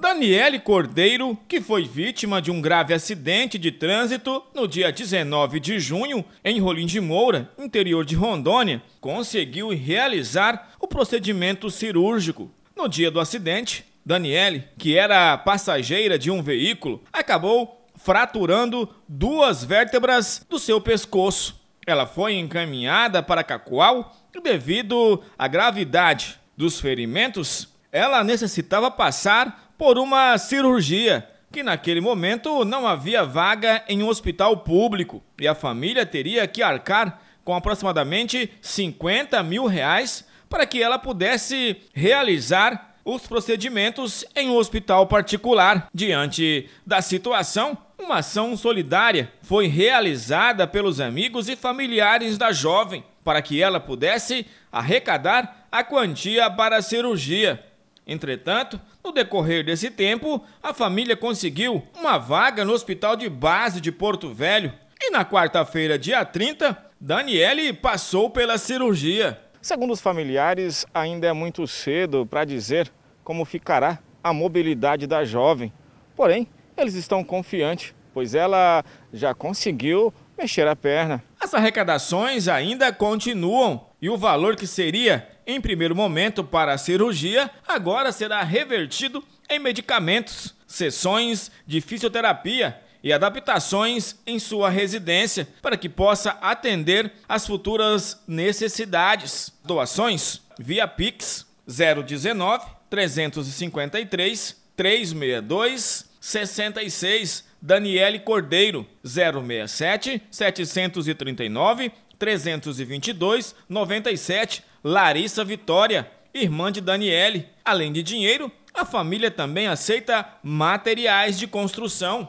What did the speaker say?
Daniele Cordeiro, que foi vítima de um grave acidente de trânsito no dia 19 de junho, em Rolim de Moura, interior de Rondônia, conseguiu realizar o procedimento cirúrgico. No dia do acidente, Daniele, que era passageira de um veículo, acabou fraturando duas vértebras do seu pescoço. Ela foi encaminhada para Cacoal e, devido à gravidade dos ferimentos, ela necessitava passar por uma cirurgia que naquele momento não havia vaga em um hospital público e a família teria que arcar com aproximadamente 50 mil reais para que ela pudesse realizar os procedimentos em um hospital particular. Diante da situação, uma ação solidária foi realizada pelos amigos e familiares da jovem para que ela pudesse arrecadar a quantia para a cirurgia. Entretanto, no decorrer desse tempo, a família conseguiu uma vaga no hospital de base de Porto Velho e na quarta-feira, dia 30, Daniele passou pela cirurgia. Segundo os familiares, ainda é muito cedo para dizer como ficará a mobilidade da jovem. Porém, eles estão confiantes, pois ela já conseguiu mexer a perna. As arrecadações ainda continuam e o valor que seria em primeiro momento para a cirurgia, agora será revertido em medicamentos, sessões de fisioterapia e adaptações em sua residência para que possa atender às futuras necessidades. Doações via Pix 019 353 362 66 Daniele Cordeiro 067 739 322 97 Larissa Vitória, irmã de Daniele. Além de dinheiro, a família também aceita materiais de construção.